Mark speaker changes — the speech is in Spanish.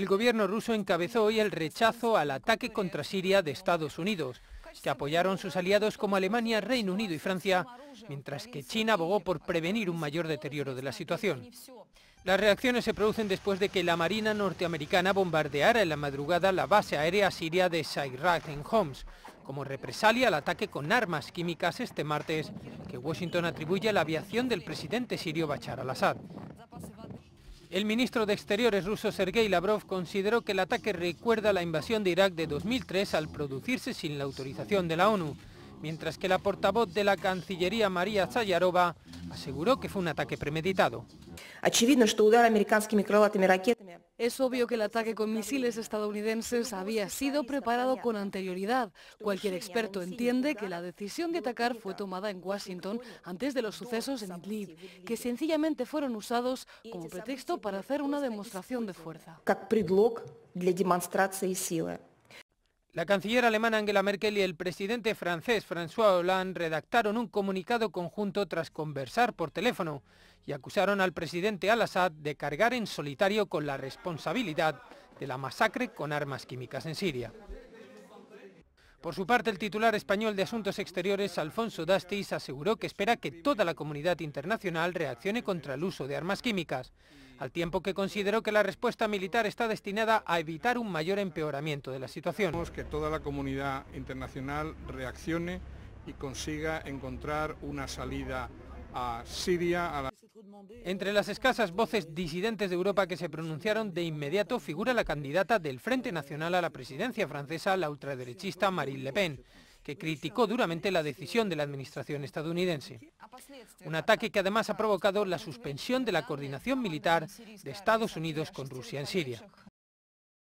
Speaker 1: El gobierno ruso encabezó hoy el rechazo al ataque contra Siria de Estados Unidos, que apoyaron sus aliados como Alemania, Reino Unido y Francia, mientras que China abogó por prevenir un mayor deterioro de la situación. Las reacciones se producen después de que la Marina norteamericana bombardeara en la madrugada la base aérea siria de Shairak en Homs, como represalia al ataque con armas químicas este martes, que Washington atribuye a la aviación del presidente sirio Bachar al-Assad. El ministro de Exteriores ruso Sergei Lavrov consideró que el ataque recuerda la invasión de Irak de 2003 al producirse sin la autorización de la ONU mientras que la portavoz de la Cancillería, María Zayarova, aseguró que fue un ataque premeditado.
Speaker 2: Es obvio que el ataque con misiles estadounidenses había sido preparado con anterioridad. Cualquier experto entiende que la decisión de atacar fue tomada en Washington antes de los sucesos en Idlib, que sencillamente fueron usados como pretexto para hacer una demostración de fuerza.
Speaker 1: La canciller alemana Angela Merkel y el presidente francés François Hollande redactaron un comunicado conjunto tras conversar por teléfono y acusaron al presidente al-Assad de cargar en solitario con la responsabilidad de la masacre con armas químicas en Siria. Por su parte, el titular español de Asuntos Exteriores, Alfonso Dastis, aseguró que espera que toda la comunidad internacional reaccione contra el uso de armas químicas, al tiempo que consideró que la respuesta militar está destinada a evitar un mayor empeoramiento de la situación. Que toda la comunidad internacional reaccione y consiga encontrar una salida a Siria, entre las escasas voces disidentes de Europa que se pronunciaron de inmediato figura la candidata del Frente Nacional a la presidencia francesa, la ultraderechista Marine Le Pen que criticó duramente la decisión de la administración estadounidense. Un ataque que además ha provocado la suspensión de la coordinación militar de Estados Unidos con Rusia en Siria.